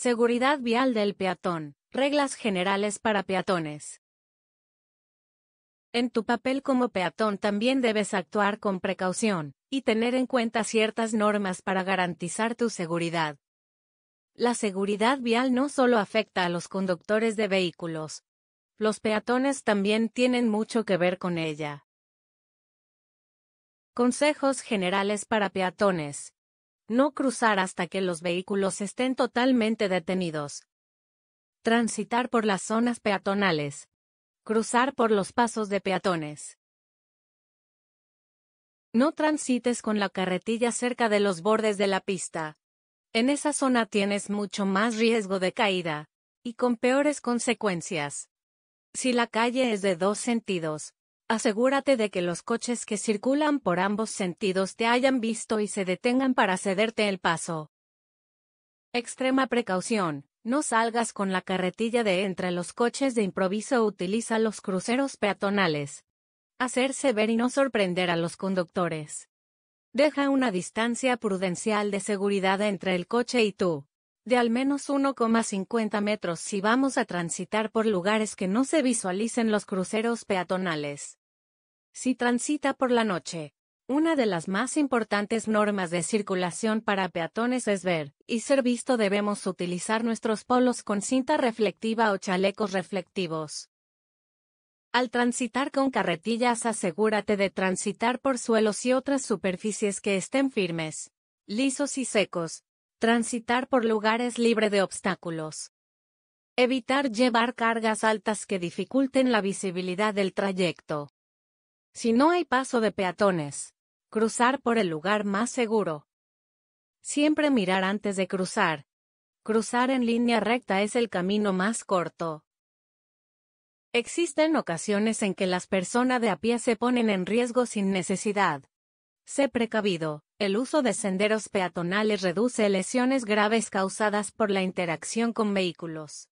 Seguridad vial del peatón. Reglas generales para peatones. En tu papel como peatón también debes actuar con precaución y tener en cuenta ciertas normas para garantizar tu seguridad. La seguridad vial no solo afecta a los conductores de vehículos. Los peatones también tienen mucho que ver con ella. Consejos generales para peatones no cruzar hasta que los vehículos estén totalmente detenidos. Transitar por las zonas peatonales. Cruzar por los pasos de peatones. No transites con la carretilla cerca de los bordes de la pista. En esa zona tienes mucho más riesgo de caída, y con peores consecuencias. Si la calle es de dos sentidos, asegúrate de que los coches que circulan por ambos sentidos te hayan visto y se detengan para cederte el paso. Extrema precaución. No salgas con la carretilla de entre los coches de improviso utiliza los cruceros peatonales. Hacerse ver y no sorprender a los conductores. Deja una distancia prudencial de seguridad entre el coche y tú, de al menos 1,50 metros si vamos a transitar por lugares que no se visualicen los cruceros peatonales. Si transita por la noche, una de las más importantes normas de circulación para peatones es ver y ser visto debemos utilizar nuestros polos con cinta reflectiva o chalecos reflectivos. Al transitar con carretillas asegúrate de transitar por suelos y otras superficies que estén firmes, lisos y secos. Transitar por lugares libre de obstáculos. Evitar llevar cargas altas que dificulten la visibilidad del trayecto. Si no hay paso de peatones, cruzar por el lugar más seguro. Siempre mirar antes de cruzar. Cruzar en línea recta es el camino más corto. Existen ocasiones en que las personas de a pie se ponen en riesgo sin necesidad. Sé precavido, el uso de senderos peatonales reduce lesiones graves causadas por la interacción con vehículos.